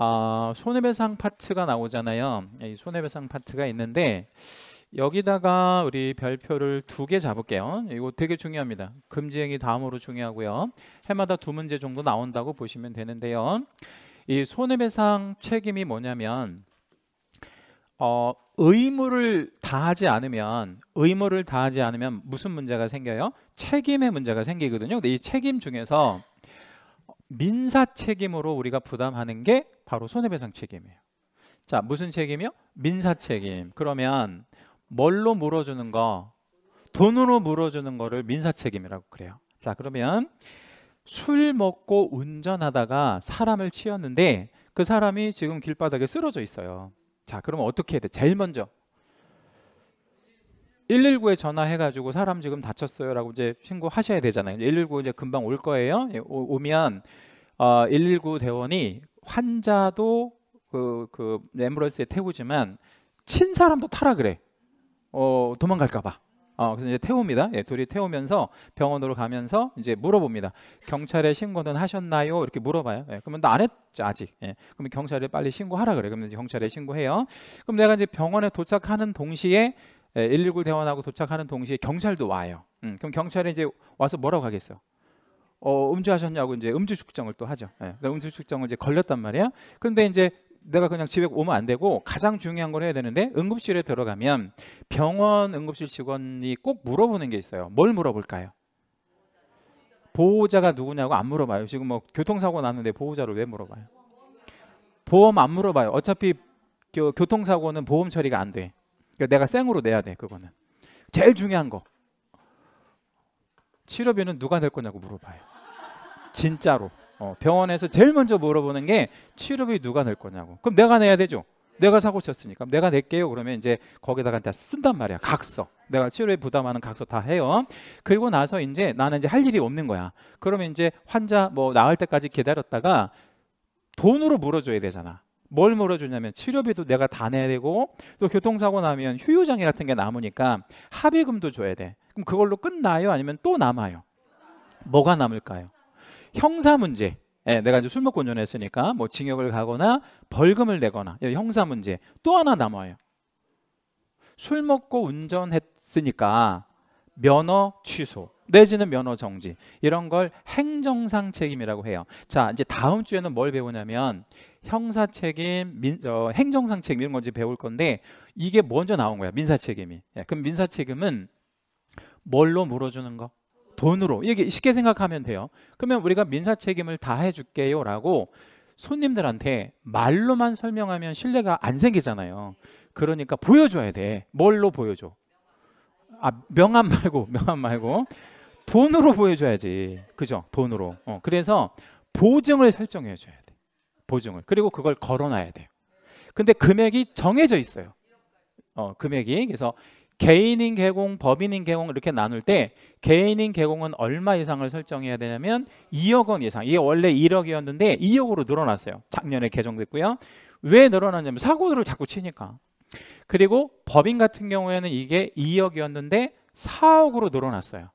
어, 손해배상 파트가 나오잖아요. 예, 이 손해배상 파트가 있는데 여기다가 우리 별표를 두 개 잡을게요. 이거 되게 중요합니다. 금지행위 다음으로 중요하고요. 해마다 두 문제 정도 나온다고 보시면 되는데요. 이 손해배상 책임이 뭐냐면 어, 의무를 다하지 않으면 의무를 다하지 않으면 무슨 문제가 생겨요? 책임의 문제가 생기거든요. 근데 이 책임 중에서 민사 책임으로 우리가 부담하는 게 바로 손해배상 책임이에요. 자, 무슨 책임이요? 민사 책임. 그러면 뭘로 물어주는 거? 돈으로 물어주는 거를 민사 책임이라고 그래요. 자, 그러면 술 먹고 운전하다가 사람을 치였는데 그 사람이 지금 길바닥에 쓰러져 있어요. 자, 그러면 어떻게 해야 돼? 제일 먼저 119에 전화해가지고 사람 지금 다쳤어요라고 이제 신고하셔야 되잖아요. 119 이제 금방 올 거예요. 예, 오, 면 어, 119 대원이 환자도 그, 그 앰뷸런스에 태우지만 친 사람도 타라 그래. 어, 도망갈까 봐. 어, 그래서 이제 태웁니다. 예, 둘이 태우면서 병원으로 가면서 이제 물어봅니다. 경찰에 신고는 하셨나요? 이렇게 물어봐요. 예, 그러면 나 안했죠 아직. 예, 그러면 경찰에 빨리 신고하라 그래. 그러면 이제 경찰에 신고해요. 그럼 내가 이제 병원에 도착하는 동시에 예, 119 대원하고 도착하는 동시에 경찰도 와요. 음, 그럼 경찰에 이제 와서 뭐라고 하겠어? 어, 음주하셨냐고 이제 음주 측정을 또 하죠. 네. 예. 음주 측정을 이제 걸렸단 말이야. 근데 이제 내가 그냥 집에 오면 안 되고 가장 중요한 걸 해야 되는데 응급실에 들어가면 병원 응급실 직원이 꼭 물어보는 게 있어요. 뭘 물어볼까요? 보호자가 누구냐고 안 물어봐요. 지금 뭐 교통사고 났는데 보호자를 왜 물어봐요? 보험 안 물어봐요. 어차피 교통사고는 보험 처리가 안 돼. 그러니까 내가 생으로 내야 돼. 그거는 제일 중요한 거. 치료비는 누가 낼 거냐고 물어봐요. 진짜로. 어, 병원에서 제일 먼저 물어보는 게 치료비 누가 낼 거냐고. 그럼 내가 내야 되죠. 내가 사고 쳤으니까 내가 낼게요. 그러면 이제 거기다가 다 쓴단 말이야. 각서. 내가 치료에 부담하는 각서 다 해요. 그리고 나서 이제 나는 이제 할 일이 없는 거야. 그러면 이제 환자 뭐 나을 때까지 기다렸다가 돈으로 물어줘야 되잖아. 뭘 물어주냐면 치료비도 내가 다 내야 되고 또 교통사고 나면 휴유장애 같은 게 남으니까 합의금도 줘야 돼. 그럼 그걸로 끝나요? 아니면 또 남아요? 뭐가 남을까요? 형사 문제. 예, 내가 이제 술 먹고 운전했으니까 뭐 징역을 가거나 벌금을 내거나 형사 문제 또 하나 남아요. 술 먹고 운전했으니까 면허 취소 내지는 면허 정지 이런 걸 행정상 책임이라고 해요. 자 이제 다음 주에는 뭘 배우냐면 형사 책임, 민, 어, 행정상 책임 이런 건지 배울 건데 이게 먼저 나온 거야 민사 책임이. 예, 그럼 민사 책임은 뭘로 물어주는 거? 돈으로. 이게 쉽게 생각하면 돼요. 그러면 우리가 민사 책임을 다 해줄게요. 라고 손님들한테 말로만 설명하면 신뢰가 안 생기잖아요. 그러니까 보여줘야 돼. 뭘로 보여줘? 아, 명함 말고, 명함 말고. 돈으로 보여줘야지. 그죠? 돈으로. 어, 그래서 보증을 설정해줘야 돼. 보증을. 그리고 그걸 걸어놔야 돼요. 근데 금액이 정해져 있어요. 어, 금액이. 그래서 개인인 개공, 법인인 개공 이렇게 나눌 때 개인인 개공은 얼마 이상을 설정해야 되냐면 2억 원 이상. 이게 원래 1억이었는데 2억으로 늘어났어요. 작년에 개정됐고요. 왜 늘어났냐면 사고를 자꾸 치니까. 그리고 법인 같은 경우에는 이게 2억이었는데 4억으로 늘어났어요.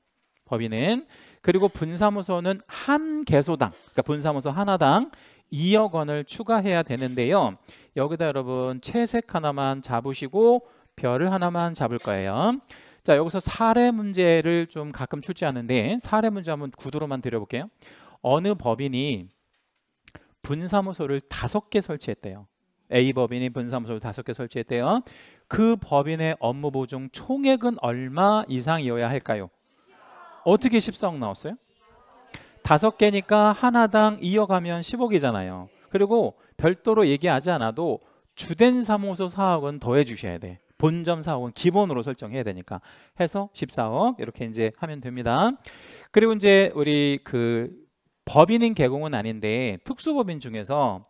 법인은 그리고 분사무소는 한 개소당 그러니까 분사무소 하나당 2억 원을 추가해야 되는데요. 여기다 여러분 채색 하나만 잡으시고 별을 하나만 잡을 거예요. 자 여기서 사례 문제를 좀 가끔 출제하는데 사례 문제 한번 구두로만 드려볼게요. 어느 법인이 분사무소를 다섯 개 설치했대요. A 법인이 분사무소를 다섯 개 설치했대요. 그 법인의 업무 보증 총액은 얼마 이상이어야 할까요? 어떻게 14억 나왔어요? 다섯 개니까 하나당 이어가면 10억이잖아요. 그리고 별도로 얘기하지 않아도 주된 사무소 사업은 더해 주셔야 돼. 본점 사업은 기본으로 설정해야 되니까 해서 14억 이렇게 이제 하면 됩니다. 그리고 이제 우리 그 법인인 개공은 아닌데 특수법인 중에서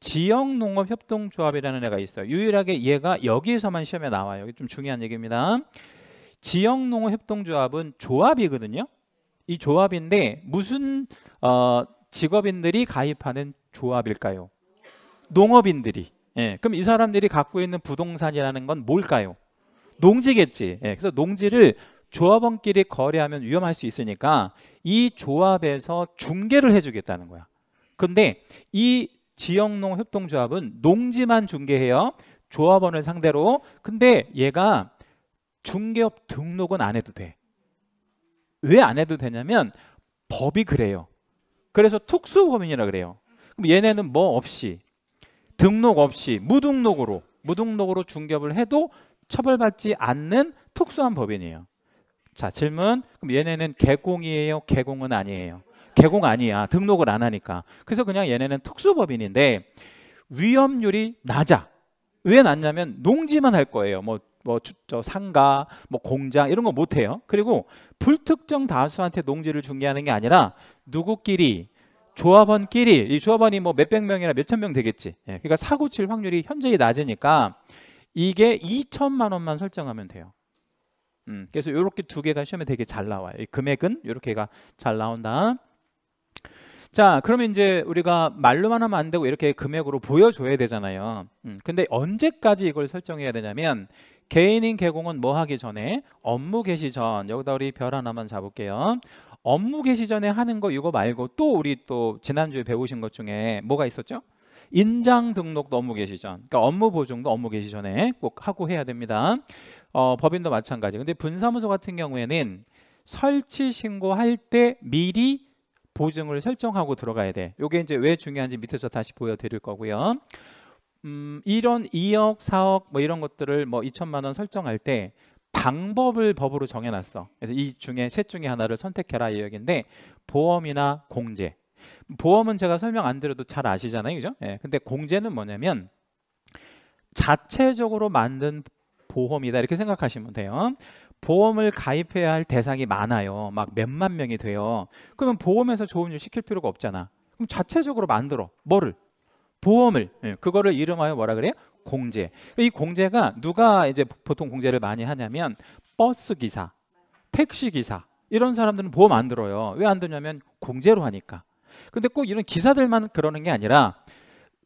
지역농업협동조합이라는 애가 있어요. 유일하게 얘가 여기에서만 시험에 나와요. 이게 좀 중요한 얘기입니다. 지역농업협동조합은 조합이거든요. 이 조합인데 무슨 어, 직업인들이 가입하는 조합일까요? 농업인들이 예, 그럼 이 사람들이 갖고 있는 부동산이라는 건 뭘까요? 농지겠지. 예, 그래서 농지를 조합원끼리 거래하면 위험할 수 있으니까 이 조합에서 중개를 해주겠다는 거야. 근데 이 지역농 협동조합은 농지만 중개해요. 조합원을 상대로. 근데 얘가 중개업 등록은 안 해도 돼. 왜 안 해도 되냐면 법이 그래요. 그래서 특수법인이라 그래요. 그럼 얘네는 뭐 없이 등록 없이 무등록으로 무등록으로 중개업을 해도 처벌받지 않는 특수한 법인이에요. 자 질문 그럼 얘네는 개공이에요? 개공은 아니에요. 개공 아니야. 등록을 안 하니까. 그래서 그냥 얘네는 특수법인인데 위험률이 낮아. 왜 낮냐면 농지만 할 거예요. 뭐, 뭐 주, 저 상가, 뭐 공장 이런 거 못 해요. 그리고 불특정 다수한테 농지를 중개하는 게 아니라 누구끼리 조합원끼리 이 조합원이 뭐 몇백 명이나 몇천 명 되겠지. 예, 그러니까 사고 칠 확률이 현저히 낮으니까 이게 2천만 원만 설정하면 돼요. 음, 그래서 이렇게 두 개가 시험에 되게 잘 나와요. 금액은 이렇게가 잘 나온다. 자, 그러면 이제 우리가 말로만 하면 안 되고 이렇게 금액으로 보여줘야 되잖아요. 음, 근데 언제까지 이걸 설정해야 되냐면 개인인 개공은 뭐 하기 전에 업무 개시 전 여기다 우리 별 하나만 잡을게요. 업무 개시 전에 하는 거 이거 말고 또 우리 또 지난주에 배우신 것 중에 뭐가 있었죠? 인장 등록도 업무 개시 전, 그러니까 업무 보증도 업무 개시 전에 꼭 하고 해야 됩니다. 어, 법인도 마찬가지. 근데 분사무소 같은 경우에는 설치 신고할 때 미리 보증을 설정하고 들어가야 돼. 요게 이제 왜 중요한지 밑에서 다시 보여드릴 거고요. 음, 이런 2억, 4억 뭐 이런 것들을 뭐 2천만 원 설정할 때 방법을 법으로 정해놨어. 그래서 이 중에 셋 중에 하나를 선택해라 이 얘기인데 보험이나 공제. 보험은 제가 설명 안 드려도 잘 아시잖아요, 그죠? 예. 근데 공제는 뭐냐면 자체적으로 만든 보험이다 이렇게 생각하시면 돼요. 보험을 가입해야 할 대상이 많아요. 막 몇만 명이 돼요. 그러면 보험에서 좋은 일 시킬 필요가 없잖아. 그럼 자체적으로 만들어. 뭐를? 보험을 예, 그거를 이름하여 뭐라 그래요? 공제. 이 공제가 누가 이제 보통 공제를 많이 하냐면 버스 기사, 택시 기사 이런 사람들은 보험 안 들어요. 왜안 드냐면 공제로 하니까. 근데 꼭 이런 기사들만 그러는 게 아니라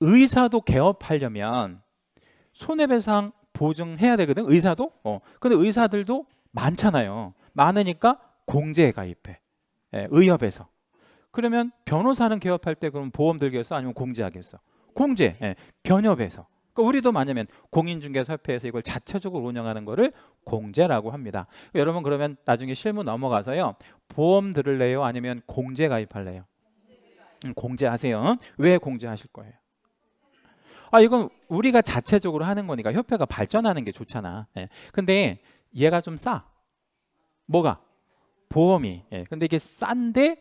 의사도 개업하려면 손해배상 보증해야 되거든. 의사도. 어. 근데 의사들도 많잖아요. 많으니까 공제 가입해. 예, 의협에서. 그러면 변호사는 개업할 때 그럼 보험 들겠어? 아니면 공제하겠어? 공제, 예, 변협에서. 그러니까 우리도 만약에 공인중개사협회에서 이걸 자체적으로 운영하는 거를 공제라고 합니다. 여러분 그러면 나중에 실무 넘어가서요. 보험 들을래요? 아니면 공제 가입할래요? 음, 공제하세요. 왜 공제하실 거예요? 아 이건 우리가 자체적으로 하는 거니까 협회가 발전하는 게 좋잖아. 예. 근데 얘가 좀 싸. 뭐가? 보험이. 예. 근데 이게 싼데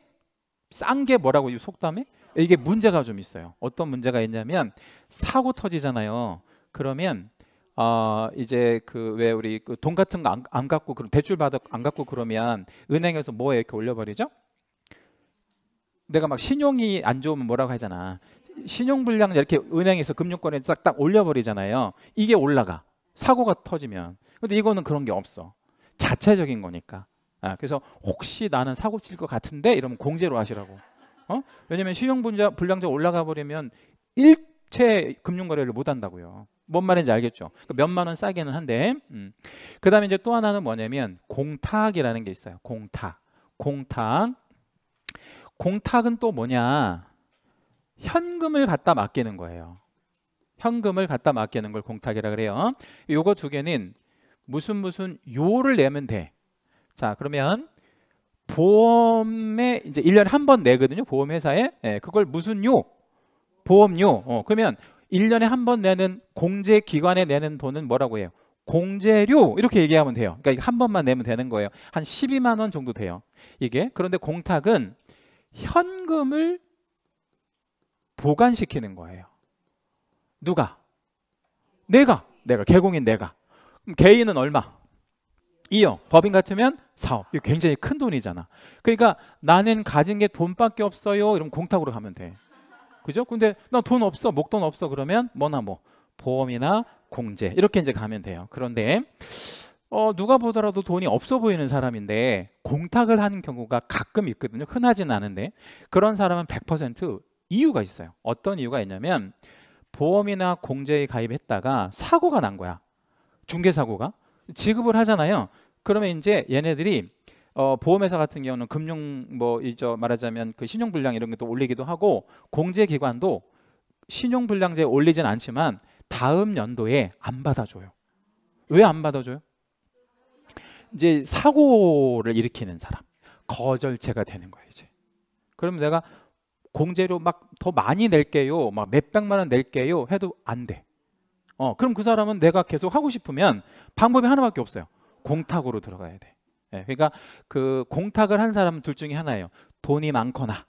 싼 게 뭐라고 이 속담에? 이게 문제가 좀 있어요. 어떤 문제가 있냐면 사고 터지잖아요. 그러면 어, 이제 그 왜 우리 그돈 같은 거안 안 갖고 그럼 대출 받아 안 갖고 그러면 은행에서 뭐 이렇게 올려버리죠? 내가 막 신용이 안 좋으면 뭐라고 하잖아. 신용불량 이렇게 은행에서 금융권에 딱딱 올려버리잖아요. 이게 올라가 사고가 터지면. 근데 이거는 그런 게 없어. 자체적인 거니까. 아, 그래서 혹시 나는 사고 칠 것 같은데 이러면 공제로 하시라고. 어? 왜냐면 신용 분자 불량자 올라가 버리면 일체 금융 거래를 못 한다고요. 뭔 말인지 알겠죠? 그러니까 몇만 원 싸기는 한데 음. 그 다음에 이제 또 하나는 뭐냐면 공탁이라는 게 있어요. 공탁. 공탁. 공탁은 또 뭐냐? 현금을 갖다 맡기는 거예요. 현금을 갖다 맡기는 걸 공탁이라 그래요. 요거 두 개는 무슨 무슨 요를 내면 돼. 자, 그러면 보험에 이제 1년에 한 번 내거든요. 보험회사에. 예, 그걸 무슨 요? 보험료. 어, 그러면 1년에 한 번 내는 공제 기관에 내는 돈은 뭐라고 해요? 공제료 이렇게 얘기하면 돼요. 그러니까 한 번만 내면 되는 거예요. 한 12만 원 정도 돼요. 이게 그런데 공탁은 현금을 보관시키는 거예요. 누가? 내가. 내가 개공인 내가. 그럼 개인은 얼마? 이용, 법인 같으면 사업. 이게 굉장히 큰 돈이잖아. 그러니까 나는 가진 게 돈밖에 없어요. 이러면 공탁으로 가면 돼. 그죠? 근데 나 돈 없어, 목돈 없어 그러면 뭐나 뭐 보험이나 공제 이렇게 이제 가면 돼요. 그런데 어, 누가 보더라도 돈이 없어 보이는 사람인데 공탁을 하는 경우가 가끔 있거든요. 흔하진 않은데 그런 사람은 100% 이유가 있어요. 어떤 이유가 있냐면 보험이나 공제에 가입했다가 사고가 난 거야. 중개사고가 지급을 하잖아요. 그러면 이제 얘네들이 어, 보험회사 같은 경우는 금융 뭐 이저 말하자면 그 신용불량 이런 것도 올리기도 하고 공제기관도 신용불량제 올리진 않지만 다음 연도에 안 받아줘요. 왜 안 받아줘요? 이제 사고를 일으키는 사람 거절체가 되는 거예요 이제. 그러면 내가 공제료 막더 많이 낼게요, 막 몇백만 원 낼게요 해도 안 돼. 어, 그럼 그 사람은 내가 계속 하고 싶으면 방법이 하나밖에 없어요. 공탁으로 들어가야 돼. 네, 그러니까 그 공탁을 한 사람은 둘 중에 하나예요. 돈이 많거나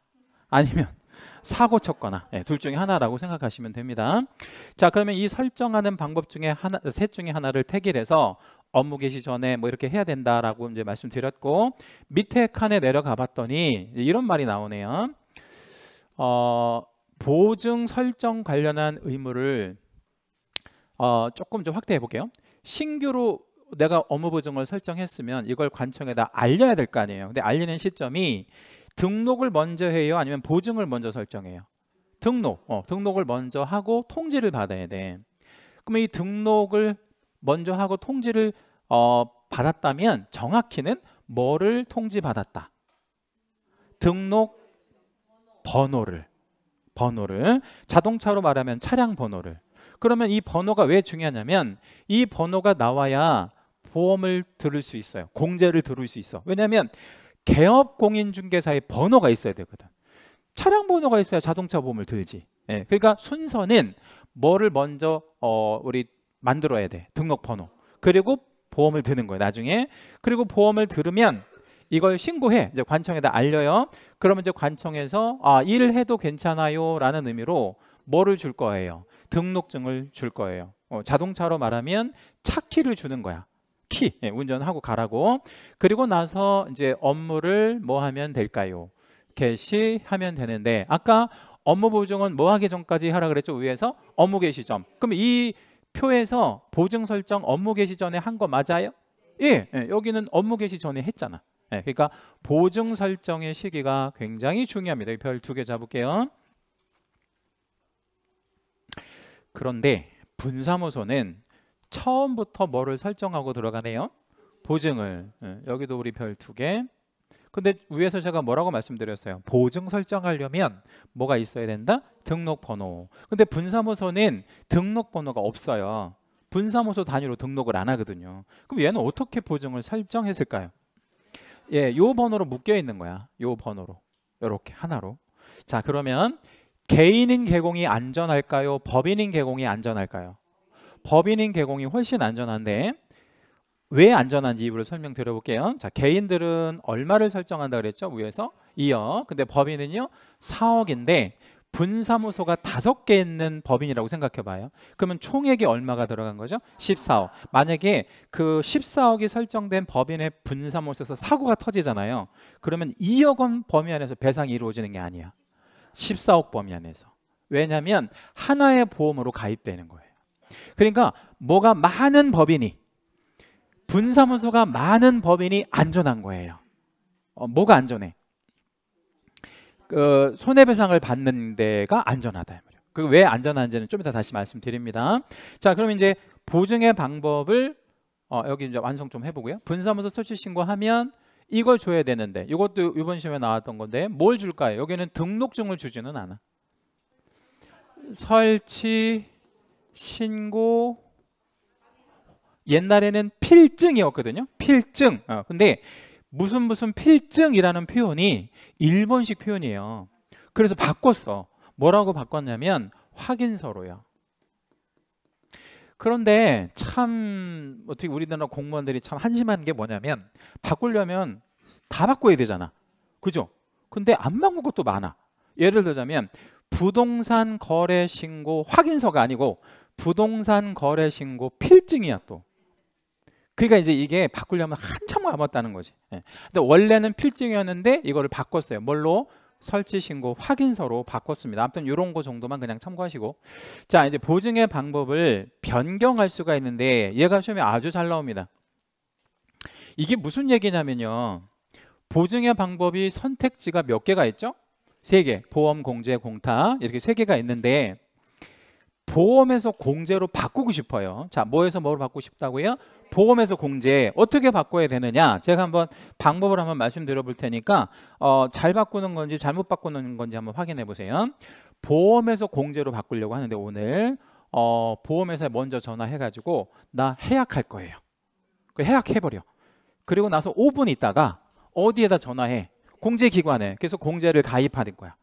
아니면 사고 쳤거나 네, 둘 중에 하나라고 생각하시면 됩니다. 자 그러면 이 설정하는 방법 중에 하나 셋 중에 하나를 택일해서 업무 개시 전에 뭐 이렇게 해야 된다라고 이제 말씀드렸고 밑에 칸에 내려가 봤더니 이런 말이 나오네요. 어, 보증 설정 관련한 의무를 어, 조금 좀 확대해 볼게요. 신규로 내가 업무 보증을 설정했으면 이걸 관청에다 알려야 될 거 아니에요. 근데 알리는 시점이 등록을 먼저 해요, 아니면 보증을 먼저 설정해요. 등록, 어, 등록을 먼저 하고 통지를 받아야 돼. 그럼 이 등록을 먼저 하고 통지를 어, 받았다면 정확히는 뭐를 통지받았다? 등록 번호를 번호를 자동차로 말하면 차량 번호를 그러면 이 번호가 왜 중요하냐면 이 번호가 나와야 보험을 들을 수 있어요. 공제를 들을 수 있어. 왜냐하면 개업 공인중개사의 번호가 있어야 되거든. 차량 번호가 있어야 자동차 보험을 들지. 예, 그러니까 순서는 뭐를 먼저 어, 우리 만들어야 돼. 등록 번호. 그리고 보험을 드는 거예요. 나중에 그리고 보험을 들으면 이걸 신고해. 이제 관청에다 알려요. 그러면 이제 관청에서 아, 일해도 괜찮아요라는 의미로 뭐를 줄 거예요? 등록증을 줄 거예요. 어, 자동차로 말하면 차키를 주는 거야. 특히 예, 운전하고 가라고. 그리고 나서 이제 업무를 뭐 하면 될까요? 개시하면 되는데 아까 업무 보증은 뭐 하기 전까지 하라 그랬죠 위에서 업무 개시 점. 그럼 이 표에서 보증 설정 업무 개시 전에 한 거 맞아요? 예, 예, 여기는 업무 개시 전에 했잖아. 예, 그러니까 보증 설정의 시기가 굉장히 중요합니다. 별 두 개 잡을게요. 그런데 분사무소는 처음부터 뭐를 설정하고 들어가네요? 보증을. 예, 여기도 우리 별 두 개. 근데 위에서 제가 뭐라고 말씀드렸어요? 보증 설정하려면 뭐가 있어야 된다? 등록번호. 근데 분사무소는 등록번호가 없어요. 분사무소 단위로 등록을 안 하거든요. 그럼 얘는 어떻게 보증을 설정했을까요? 예, 요 번호로 묶여 있는 거야. 요 번호로. 이렇게 하나로. 자, 그러면 개인인 개공이 안전할까요? 법인인 개공이 안전할까요? 법인인 개공이 훨씬 안전한데 왜 안전한지 이부를 설명드려볼게요. 자, 개인들은 얼마를 설정한다 그랬죠? 위에서 이어. 근데 법인은요 4억인데 분사무소가 다섯 개 있는 법인이라고 생각해봐요. 그러면 총액이 얼마가 들어간 거죠? 14억. 만약에 그 14억이 설정된 법인의 분사무소에서 사고가 터지잖아요. 그러면 2억 원 범위 안에서 배상이 이루어지는 게 아니야. 14억 범위 안에서. 왜냐하면 하나의 보험으로 가입되는 거예요. 그러니까 뭐가 많은 법인이 분사무소가 많은 법인이 안전한 거예요. 어, 뭐가 안전해? 그 손해배상을 받는 데가 안전하다. 그왜 안전한지는 좀 이따 다시 말씀드립니다. 자, 그럼 이제 보증의 방법을 어, 여기 이제 완성 좀 해보고요. 분사무소 설치 신고하면 이걸 줘야 되는데 이것도 이번 시험에 나왔던 건데 뭘 줄까요? 여기는 등록증을 주지는 않아. 설치 신고 옛날에는 필증이었거든요. 필증. 어, 근데 무슨 무슨 필증이라는 표현이 일본식 표현이에요. 그래서 바꿨어. 뭐라고 바꿨냐면 확인서로요. 그런데 참 어떻게 우리나라 공무원들이 참 한심한 게 뭐냐면 바꾸려면 다 바꿔야 되잖아. 그죠? 근데 안 바꾼 것도 많아. 예를 들자면 부동산 거래 신고 확인서가 아니고 부동산 거래 신고 필증이야 또. 그러니까 이제 이게 바꾸려면 한참 남았다는 거지. 예. 근데 원래는 필증이었는데 이거를 바꿨어요. 뭘로? 설치 신고 확인서로 바꿨습니다. 아무튼 이런 거 정도만 그냥 참고하시고 자 이제 보증의 방법을 변경할 수가 있는데 얘가 시험에 아주 잘 나옵니다. 이게 무슨 얘기냐면요. 보증의 방법이 선택지가 몇 개가 있죠? 세 개. 보험, 공제, 공탁 이렇게 세 개가 있는데 보험에서 공제로 바꾸고 싶어요. 자, 뭐에서 뭐로 바꾸고 싶다고요? 보험에서 공제 어떻게 바꿔야 되느냐? 제가 한번 방법을 한번 말씀드려 볼 테니까 어, 잘 바꾸는 건지 잘못 바꾸는 건지 한번 확인해 보세요. 보험에서 공제로 바꾸려고 하는데 오늘 어, 보험회사에 먼저 전화해 가지고 나 해약할 거예요. 그 해약해 버려. 그리고 나서 5분 있다가 어디에다 전화해? 공제기관에. 그래서 공제를 가입하는 거야.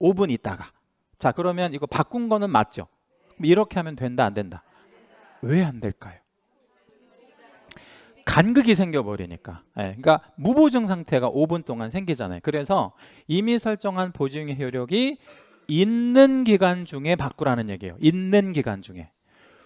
5분 있다가. 자 그러면 이거 바꾼 거는 맞죠? 이렇게 하면 된다 안 된다? 왜 안 될까요? 간극이 생겨버리니까. 예, 그러니까 무보증 상태가 5분 동안 생기잖아요. 그래서 이미 설정한 보증의 효력이 있는 기간 중에 바꾸라는 얘기예요. 있는 기간 중에.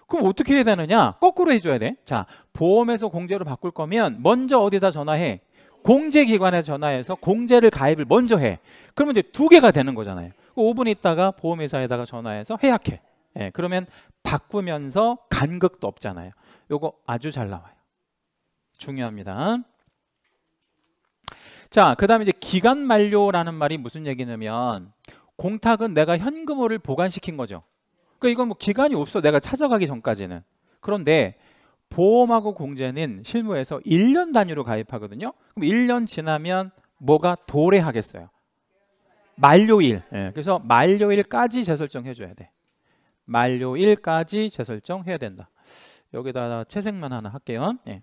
그럼 어떻게 해야 되느냐? 거꾸로 해줘야 돼. 자, 보험에서 공제로 바꿀 거면 먼저 어디다 전화해? 공제기관에 전화해서 공제를 가입을 먼저 해. 그러면 이제 두 개가 되는 거잖아요. 5분 있다가 보험회사에다가 전화해서 해약해. 예, 그러면 바꾸면서 간극도 없잖아요. 요거 아주 잘 나와요. 중요합니다. 자, 그 다음에 이제 기간 만료라는 말이 무슨 얘기냐면 공탁은 내가 현금을 보관시킨 거죠. 그러니까 이건 뭐 기간이 없어. 내가 찾아가기 전까지는. 그런데 보험하고 공제는 실무에서 1년 단위로 가입하거든요. 그럼 1년 지나면 뭐가 도래하겠어요. 만료일. 예, 그래서 만료일까지 재설정해 줘야 돼. 만료일까지 재설정해야 된다. 여기다 채색만 하나 할게요. 예.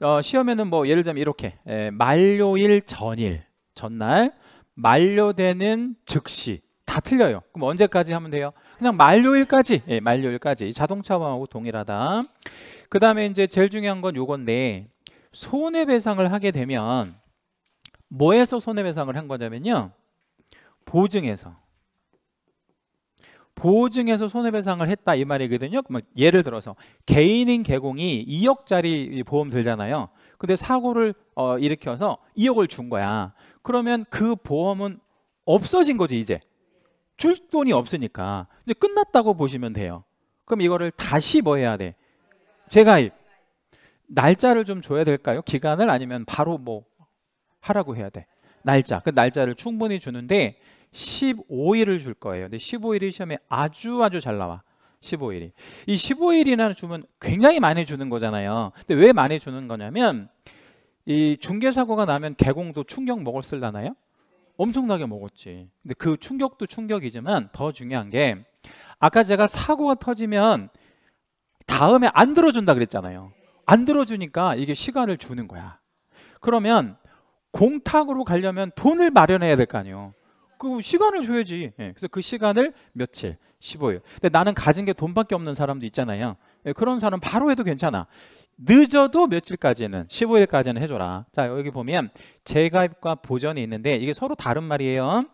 어, 시험에는 뭐 예를 들면 이렇게 예, 만료일 전일, 전날 만료되는 즉시 다 틀려요. 그럼 언제까지 하면 돼요? 그냥 만료일까지. 예, 만료일까지. 자동차하고 동일하다. 그 다음에 이제 제일 중요한 건 요건데 네. 손해배상을 하게 되면 뭐에서 손해배상을 한 거냐면요. 보증해서 보증해서 손해배상을 했다 이 말이거든요. 뭐 예를 들어서 개인인 개공이 2억짜리 보험 들잖아요. 근데 사고를 어, 일으켜서 2억을 준 거야. 그러면 그 보험은 없어진 거지 이제. 줄 돈이 없으니까 이제 끝났다고 보시면 돼요. 그럼 이거를 다시 뭐 해야 돼? 재가입. 날짜를 좀 줘야 될까요? 기간을 아니면 바로 뭐 하라고 해야 돼. 날짜. 그 날짜를 충분히 주는데 15일을 줄 거예요. 근데 15일이 시험에 아주 아주 잘 나와. 15일이. 이 15일이나 주면 굉장히 많이 주는 거잖아요. 근데 왜 많이 주는 거냐면 이 중개 사고가 나면 개공도 충격 먹었을라나요? 엄청나게 먹었지. 근데 그 충격도 충격이지만 더 중요한 게 아까 제가 사고가 터지면 다음에 안 들어준다 그랬잖아요. 안 들어주니까 이게 시간을 주는 거야. 그러면 공탁으로 가려면 돈을 마련해야 될 거 아니에요. 그 시간을 줘야지. 예, 그래서 그 시간을 며칠, 15일. 근데 나는 가진 게 돈밖에 없는 사람도 있잖아요. 예, 그런 사람 바로 해도 괜찮아. 늦어도 며칠까지는 15일까지는 해줘라. 자 여기 보면 재가입과 보전이 있는데 이게 서로 다른 말이에요.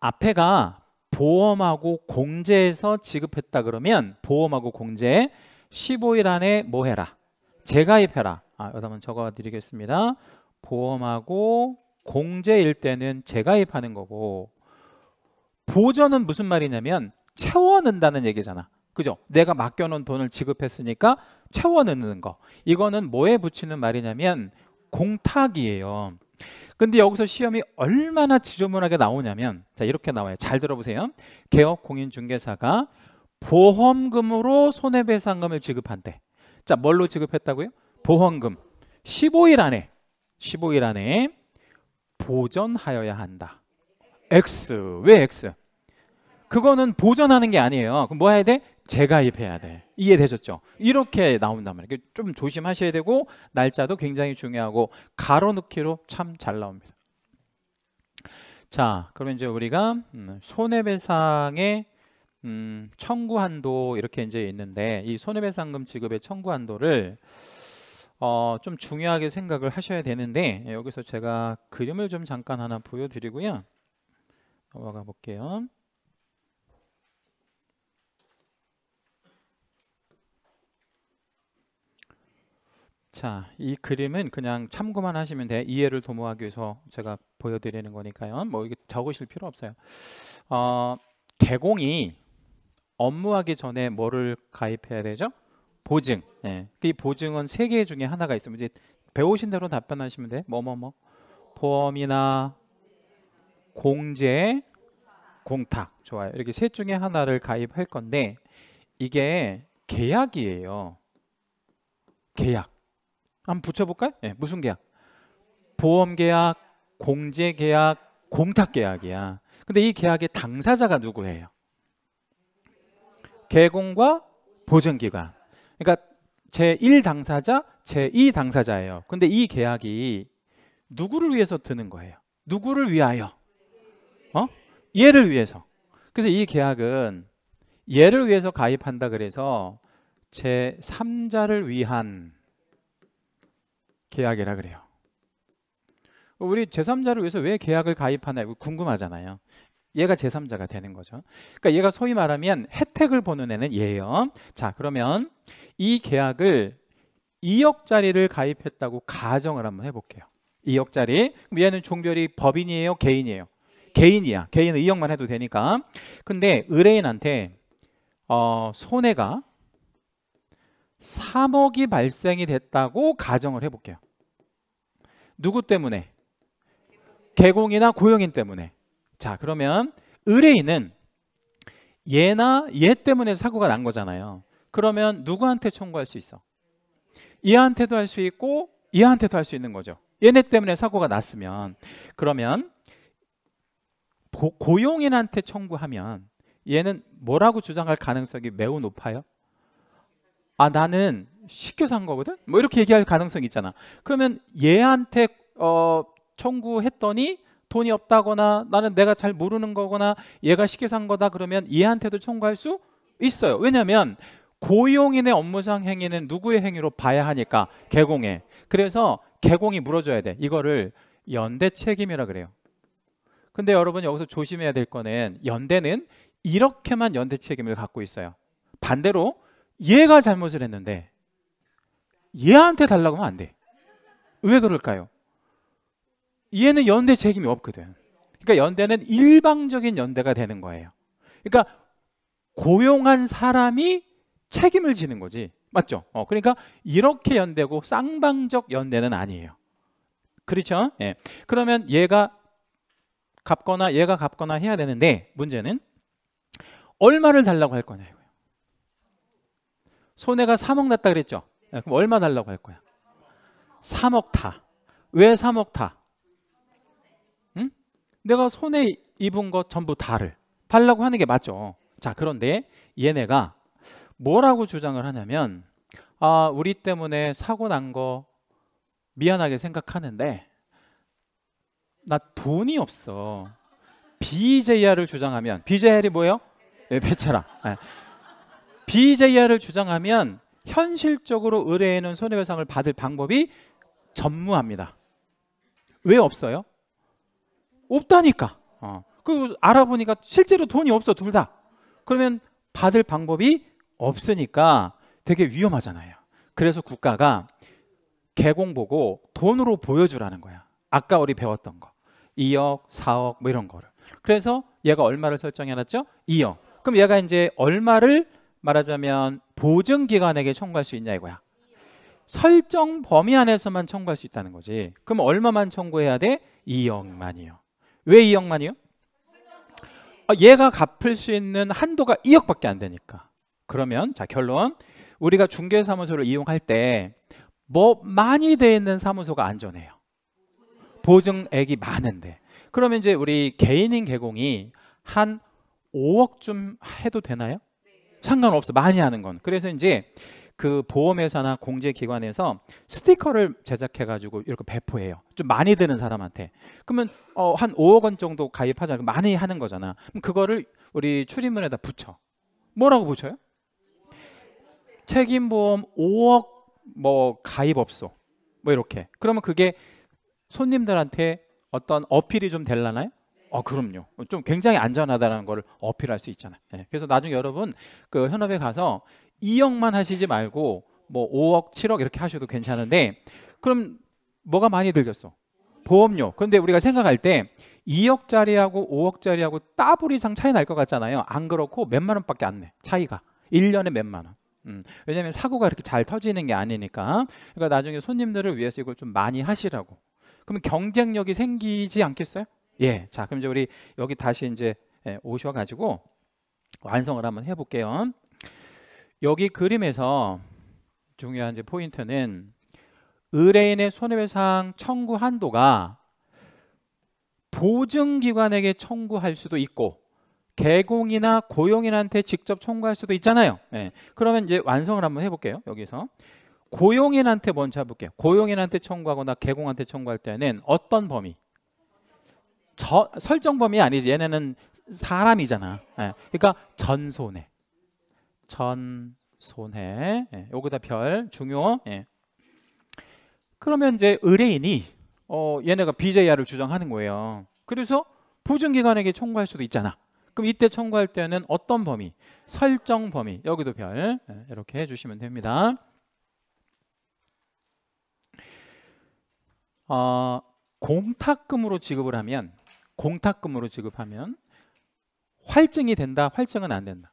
앞에가 보험하고 공제에서 지급했다 그러면 보험하고 공제 15일 안에 뭐 해라 재가입해라 아 여담은 적어드리겠습니다 보험하고 공제일 때는 재가입하는 거고 보전은 무슨 말이냐면 채워 넣는다는 얘기잖아. 그죠? 내가 맡겨놓은 돈을 지급했으니까 채워 넣는 거. 이거는 뭐에 붙이는 말이냐면 공탁이에요. 근데 여기서 시험이 얼마나 지저분하게 나오냐면 자 이렇게 나와요. 잘 들어보세요. 개업 공인중개사가 보험금으로 손해배상금을 지급한대. 자 뭘로 지급했다고요? 보험금. 15일 안에 15일 안에 보전하여야 한다. X 왜 X? 그거는 보전하는 게 아니에요. 그럼 뭐 해야 돼? 재가입해야 돼. 이해되셨죠? 이렇게 나온단 말이에요. 좀 조심하셔야 되고 날짜도 굉장히 중요하고 가로놓기로 참 잘 나옵니다. 자, 그러면 이제 우리가 음, 손해배상의 음, 청구한도 이렇게 이제 있는데 이 손해배상금 지급의 청구한도를 어, 좀 중요하게 생각을 하셔야 되는데 예, 여기서 제가 그림을 좀 잠깐 하나 보여드리고요. 넘어가 볼게요. 자, 이 그림은 그냥 참고만 하시면 돼. 이해를 도모하기 위해서 제가 보여드리는 거니까요. 뭐 이게 적으실 필요 없어요. 어, 개공이 업무하기 전에 뭐를 가입해야 되죠? 보증. 예. 그 보증은 세 개 중에 하나가 있으면 이제 배우신 대로 답변하시면 돼. 뭐뭐 뭐. 보험이나 공제, 공탁. 좋아요. 이렇게 셋 중에 하나를 가입할 건데 이게 계약이에요. 계약. 한번 붙여볼까요? 예, 무슨 계약? 보험 계약, 공제 계약, 공탁 계약이야. 근데 이 계약의 당사자가 누구예요? 개공과 보증기관. 그러니까 제1 당사자, 제2 당사자예요. 근데 이 계약이 누구를 위해서 드는 거예요? 누구를 위하여? 어? 얘를 위해서. 그래서 이 계약은 얘를 위해서 가입한다 그래서 제3자를 위한 계약이라 그래요. 우리 제3자를 위해서 왜 계약을 가입하나요? 궁금하잖아요. 얘가 제3자가 되는 거죠. 그러니까 얘가 소위 말하면 혜택을 보는 애는 얘예요. 자, 그러면 이 계약을 2억짜리를 가입했다고 가정을 한번 해볼게요. 2억짜리. 그럼 얘는 종별이 법인이에요? 개인이에요? 개인이야. 개인은 2억만 해도 되니까. 근데 의뢰인한테 어, 손해가 3억이 발생이 됐다고 가정을 해볼게요. 누구 때문에? 개공이나 고용인 때문에. 자 그러면 의뢰인은 얘나 얘 때문에 사고가 난 거잖아요. 그러면 누구한테 청구할 수 있어? 얘한테도 할 수 있고 얘한테도 할 수 있는 거죠. 얘네 때문에 사고가 났으면 그러면 고용인한테 청구하면 얘는 뭐라고 주장할 가능성이 매우 높아요? 아 나는 시켜 산 거거든? 뭐 이렇게 얘기할 가능성이 있잖아. 그러면 얘한테 어, 청구했더니 돈이 없다거나 나는 내가 잘 모르는 거거나 얘가 시켜 산 거다 그러면 얘한테도 청구할 수 있어요. 왜냐하면 고용인의 업무상 행위는 누구의 행위로 봐야 하니까 개공에 그래서 개공이 물어줘야 돼 이거를 연대 책임이라 그래요 근데 여러분 여기서 조심해야 될 거는 연대는 이렇게만 연대 책임을 갖고 있어요 반대로 얘가 잘못을 했는데 얘한테 달라고 하면 안 돼 왜 그럴까요? 얘는 연대 책임이 없거든 그러니까 연대는 일방적인 연대가 되는 거예요 그러니까 고용한 사람이 책임을 지는 거지. 맞죠? 어, 그러니까 이렇게 연대고 쌍방적 연대는 아니에요. 그렇죠? 예. 그러면 얘가 갚거나 얘가 갚거나 해야 되는데 문제는 얼마를 달라고 할 거냐 이요 손해가 3억 났다 그랬죠? 예, 그럼 얼마 달라고 할 거야? 3억 타. 왜 3억 타? 응? 내가 손해 입은 것 전부 다를 달라고 하는 게 맞죠. 자, 그런데 얘네가 뭐라고 주장을 하냐면 아, 우리 때문에 사고 난 거 미안하게 생각하는데 나 돈이 없어. BJR을 주장하면 BJR이 뭐예요? 네, 예, 배차라. 네. 예. BJR을 주장하면 현실적으로 의뢰인은 손해배상을 받을 방법이 전무합니다. 왜 없어요? 없다니까. 어. 그 알아보니까 실제로 돈이 없어 둘 다. 그러면 받을 방법이 없으니까 되게 위험하잖아요. 그래서 국가가 개공보고 돈으로 보여주라는 거야. 아까 우리 배웠던 거. 2억, 4억 뭐 이런 거를. 그래서 얘가 얼마를 설정해놨죠? 2억. 그럼 얘가 이제 얼마를 말하자면 보증기관에게 청구할 수 있냐 이거야. 설정 범위 안에서만 청구할 수 있다는 거지. 그럼 얼마만 청구해야 돼? 2억만이요. 왜 2억만이요? 아, 얘가 갚을 수 있는 한도가 2억밖에 안 되니까. 그러면 자 결론 우리가 중개사무소를 이용할 때 뭐 많이 돼 있는 사무소가 안전해요. 보증액이 많은데 그러면 이제 우리 개인인 개공이 한 5억쯤 해도 되나요? 상관없어 많이 하는 건 그래서 이제 그 보험회사나 공제기관에서 스티커를 제작해가지고 이렇게 배포해요. 좀 많이 드는 사람한테. 그러면 어, 한 5억 원 정도 가입하자. 많이 하는 거잖아. 그럼 그거를 우리 출입문에다 붙여. 뭐라고 붙여요? 책임보험 5억 뭐 가입업소 뭐 이렇게 그러면 그게 손님들한테 어떤 어필이 좀 될라나요? 어 그럼요. 좀 굉장히 안전하다는 걸 어필할 수 있잖아요. 네. 그래서 나중에 여러분 그 현업에 가서 2억만 하시지 말고 뭐 5억, 7억 이렇게 하셔도 괜찮은데 그럼 뭐가 많이 들겠어? 보험료. 그런데 우리가 생각할 때 2억짜리하고 5억짜리하고 따블 이상 차이 날 것 같잖아요. 안 그렇고 몇만 원밖에 안 내. 차이가. 1년에 몇만 원. 음, 왜냐하면 사고가 이렇게 잘 터지는 게 아니니까. 그러니까 나중에 손님들을 위해서 이걸 좀 많이 하시라고. 그러면 경쟁력이 생기지 않겠어요? 예. 자, 그럼 이제 우리 여기 다시 이제 예, 오셔가지고 완성을 한번 해볼게요. 여기 그림에서 중요한 이제 포인트는 의뢰인의 손해배상 청구 한도가 보증기관에게 청구할 수도 있고 개공이나 고용인한테 직접 청구할 수도 있잖아요. 예. 그러면 이제 완성을 한번 해볼게요. 여기서 고용인한테 먼저 해볼게요. 고용인한테 청구하거나 개공한테 청구할 때는 어떤 범위? 저, 설정 범위 아니지. 얘네는 사람이잖아. 예. 그러니까 전손해. 전손해. 예. 여기다 별 중요. 예. 그러면 이제 의뢰인이 어, 얘네가 비재야을 주장하는 거예요. 그래서 보증기관에게 청구할 수도 있잖아. 그럼 이때 청구할 때는 어떤 범위? 설정 범위. 여기도 별 예, 이렇게 해주시면 됩니다. 어, 공탁금으로 지급을 하면 공탁금으로 지급하면 활증이 된다. 활증은 안 된다.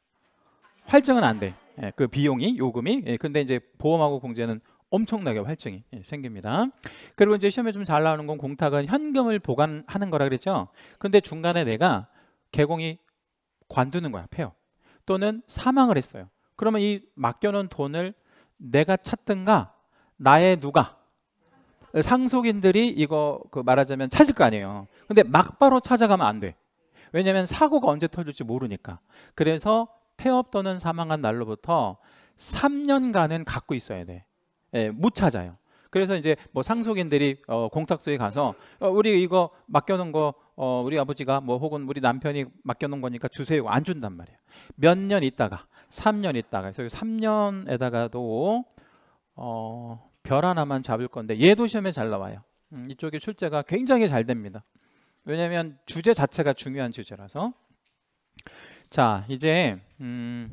활증은 안 돼. 예, 그 비용이 요금이. 예, 근데 이제 보험하고 공제는 엄청나게 활증이 예, 생깁니다. 그리고 이제 시험에 좀 잘 나오는 건 공탁은 현금을 보관하는 거라 그랬죠. 근데 중간에 내가 개공이 관두는 거야 폐업 또는 사망을 했어요 그러면 이 맡겨놓은 돈을 내가 찾든가 나의 누가 상속인들이 이거 그 말하자면 찾을 거 아니에요 근데 막바로 찾아가면 안 돼 왜냐하면 사고가 언제 터질지 모르니까 그래서 폐업 또는 사망한 날로부터 3년간은 갖고 있어야 돼. 예, 못 찾아요. 그래서 이제 뭐 상속인들이 어, 공탁소에 가서 어, 우리 이거 맡겨놓은 거 어, 우리 아버지가 뭐 혹은 우리 남편이 맡겨놓은 거니까 주세요 안 준단 말이야 몇 년 있다가 3년 있다가 그래서 3년에다가도 어, 별 하나만 잡을 건데 얘도 시험에 잘 나와요 음, 이쪽에 출제가 굉장히 잘 됩니다 왜냐하면 주제 자체가 중요한 주제라서 자 이제 음,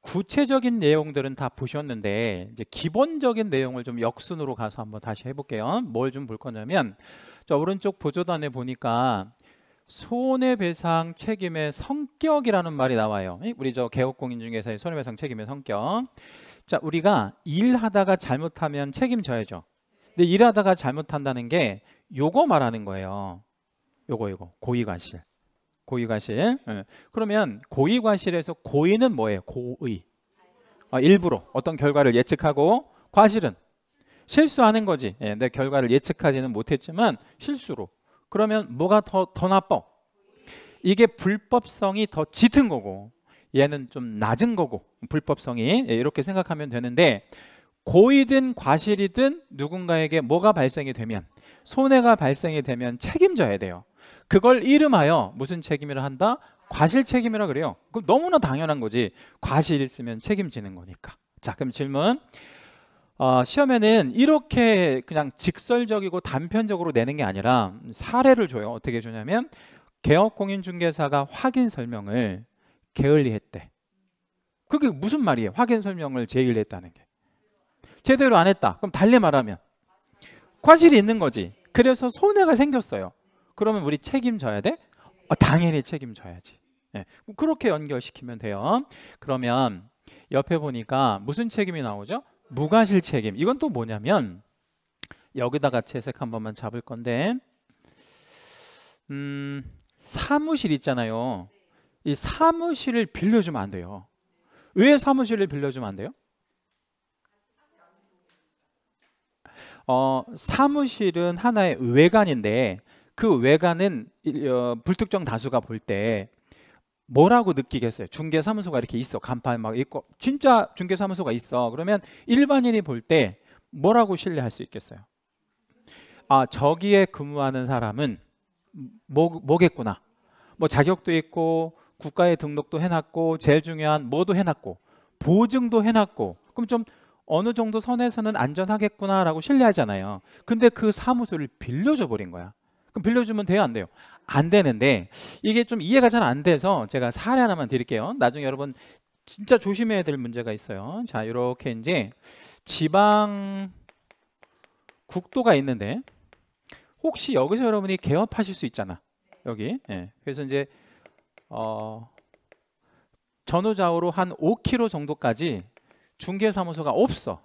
구체적인 내용들은 다 보셨는데 이제 기본적인 내용을 좀 역순으로 가서 한번 다시 해볼게요 뭘 좀 볼 거냐면 자, 오른쪽 보조단에 보니까 손해배상 책임의 성격이라는 말이 나와요. 우리 저 개업공인 중에서의 손해배상 책임의 성격. 자, 우리가 일하다가 잘못하면 책임져야죠. 근데 일하다가 잘못한다는 게 요거 말하는 거예요. 요거 이거 고의과실. 고의과실. 네. 그러면 고의과실에서 고의는 뭐예요? 고의. 아, 일부러 어떤 결과를 예측하고 과실은 실수하는 거지. 예, 내 결과를 예측하지는 못했지만 실수로. 그러면 뭐가 더, 더 나빠? 이게 불법성이 더 짙은 거고 얘는 좀 낮은 거고 불법성이 예, 이렇게 생각하면 되는데 고의든 과실이든 누군가에게 뭐가 발생이 되면 손해가 발생이 되면 책임져야 돼요. 그걸 이름하여 무슨 책임이라 한다? 과실 책임이라 그래요. 그럼 너무나 당연한 거지. 과실 있으면 책임지는 거니까. 자, 그럼 질문. 어, 시험에는 이렇게 그냥 직설적이고 단편적으로 내는 게 아니라 사례를 줘요. 어떻게 주냐면 개업공인중개사가 확인 설명을 게을리했대. 그게 무슨 말이에요? 확인 설명을 제일했다는 게. 제대로 안 했다. 그럼 달리 말하면 과실이 있는 거지. 그래서 손해가 생겼어요. 그러면 우리 책임져야 돼? 어, 당연히 책임져야지. 네. 그렇게 연결시키면 돼요. 그러면 옆에 보니까 무슨 책임이 나오죠? 무과실 책임 이건 또 뭐냐면 여기다가 채색 한 번만 잡을 건데 음, 사무실 있잖아요 이 사무실을 빌려주면 안 돼요 왜 사무실을 빌려주면 안 돼요? 어, 사무실은 하나의 외관인데 그 외관은 어, 불특정 다수가 볼때 뭐라고 느끼겠어요? 중개사무소가 이렇게 있어 간판 막 있고 진짜 중개사무소가 있어 그러면 일반인이 볼 때 뭐라고 신뢰할 수 있겠어요? 아 저기에 근무하는 사람은 뭐, 뭐겠구나 뭐 자격도 있고 국가에 등록도 해놨고 제일 중요한 뭐도 해놨고 보증도 해놨고 그럼 좀 어느 정도 선에서는 안전하겠구나라고 신뢰하잖아요 근데 그 사무소를 빌려줘 버린 거야 그럼 빌려주면 돼요? 안 돼요? 안 되는데 이게 좀 이해가 잘 안 돼서 제가 사례 하나만 드릴게요. 나중에 여러분 진짜 조심해야 될 문제가 있어요. 자, 이렇게 이제 지방 국도가 있는데 혹시 여기서 여러분이 개업하실 수 있잖아. 여기. 예. 그래서 이제 어 전후좌우로 한 5km 정도까지 중개사무소가 없어.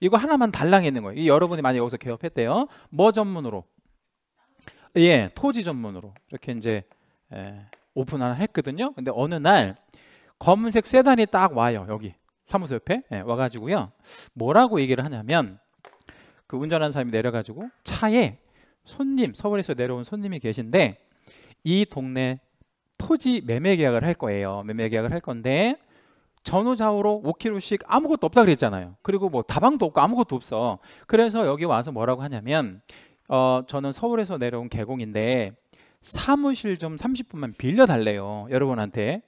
이거 하나만 달랑 있는 거예요. 이 여러분이 만약 여기서 개업했대요. 뭐 전문으로? 예, 토지 전문으로 이렇게 이제 예, 오픈 하나 했거든요. 근데 어느 날 검은색 세단이 딱 와요. 여기 사무소 옆에 예, 와가지고요. 뭐라고 얘기를 하냐면 그 운전하는 사람이 내려가지고 차에 손님 서울에서 내려온 손님이 계신데 이 동네 토지 매매 계약을 할 거예요. 매매 계약을 할 건데 전후좌우로 5km씩 아무것도 없다 그랬잖아요. 그리고 뭐 다방도 없고 아무것도 없어. 그래서 여기 와서 뭐라고 하냐면 어, 저는 서울에서 내려온 개공인데 사무실 좀 30분만 빌려달래요. 여러분한테.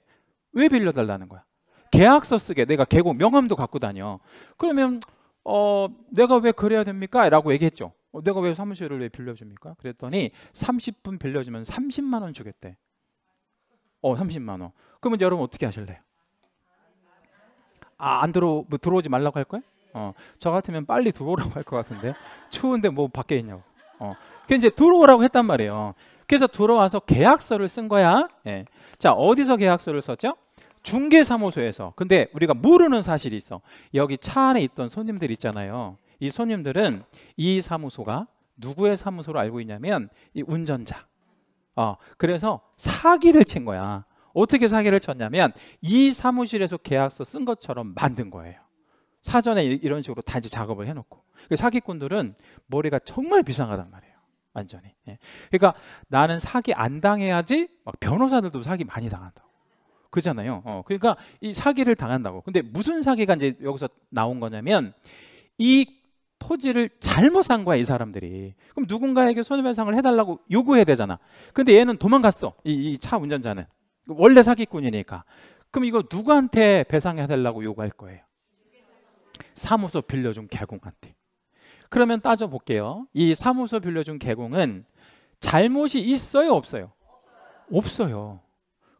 왜 빌려달라는 거야? 계약서 쓰게 내가 개공 명함도 갖고 다녀. 그러면 어, 내가 왜 그래야 됩니까? 라고 얘기했죠. 어, 내가 왜 사무실을 왜 빌려줍니까? 그랬더니 30분 빌려주면 30만 원 주겠대. 어, 30만 원. 그러면 여러분 어떻게 하실래요? 아, 안 들어 뭐 들어오지 말라고 할 거예요? 어, 저 같으면 빨리 들어오라고 할 것 같은데 추운데 뭐 밖에 있냐고. 어. 그 이제 들어오라고 했단 말이에요. 그래서 들어와서 계약서를 쓴 거야. 예. 자 어디서 계약서를 썼죠? 중개사무소에서. 근데 우리가 모르는 사실이 있어. 여기 차 안에 있던 손님들 있잖아요. 이 손님들은 이 사무소가 누구의 사무소로 알고 있냐면 이 운전자. 어, 그래서 사기를 친 거야. 어떻게 사기를 쳤냐면 이 사무실에서 계약서 쓴 것처럼 만든 거예요. 사전에 이런 식으로 다 이제 작업을 해놓고 그 사기꾼들은 머리가 정말 비상하단 말이에요 완전히 예. 그러니까 나는 사기 안 당해야지 막 변호사들도 사기 많이 당한다고 그잖아요 어, 그러니까 이 사기를 당한다고 근데 무슨 사기가 이제 여기서 나온 거냐면 이 토지를 잘못 산 거야 이 사람들이 그럼 누군가에게 손해배상을 해달라고 요구해야 되잖아 근데 얘는 도망갔어 이 차 운전자는 원래 사기꾼이니까 그럼 이거 누구한테 배상해달라고 요구할 거예요 사무소 빌려준 개공한테. 그러면 따져볼게요. 이 사무소 빌려준 개공은 잘못이 있어요, 없어요? 없어요.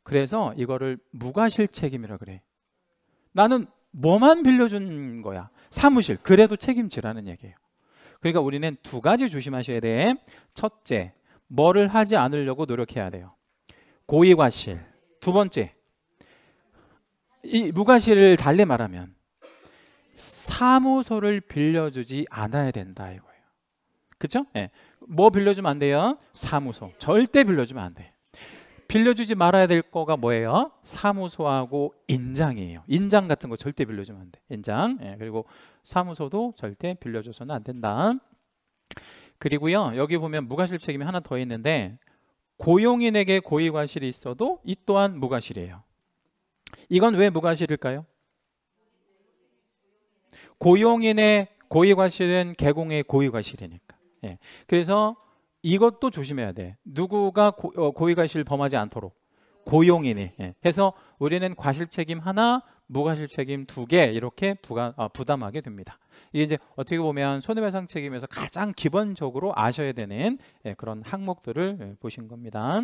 그래서 이거를 무과실 책임이라 그래. 나는 뭐만 빌려준 거야? 사무실. 그래도 책임지라는 얘기예요. 그러니까 우리는 두 가지 조심하셔야 돼. 첫째, 뭐를 하지 않으려고 노력해야 돼요. 고의과실. 두 번째, 이 무과실을 달리 말하면 사무소를 빌려주지 않아야 된다 이거예요. 그렇죠? 예. 뭐 빌려주면 안 돼요? 사무소. 절대 빌려주면 안 돼. 빌려주지 말아야 될 거가 뭐예요? 사무소하고 인장이에요. 인장 같은 거 절대 빌려주면 안 돼. 인장. 예. 그리고 사무소도 절대 빌려줘서는 안 된다. 그리고요. 여기 보면 무과실책임이 하나 더 있는데 고용인에게 고의과실이 있어도 이 또한 무과실이에요. 이건 왜 무과실일까요? 고용인의 고위과실은 개공의 고위과실이니까 예. 그래서 이것도 조심해야 돼. 누구가 고, 어, 위과실 범하지 않도록 고용인이. 예. 해서 우리는 과실 책임 하나, 무과실 책임 두 개 이렇게 부가, 아, 부담하게 됩니다. 이게 이제 어떻게 보면 손해배상 책임에서 가장 기본적으로 아셔야 되는 예, 그런 항목들을 예, 보신 겁니다.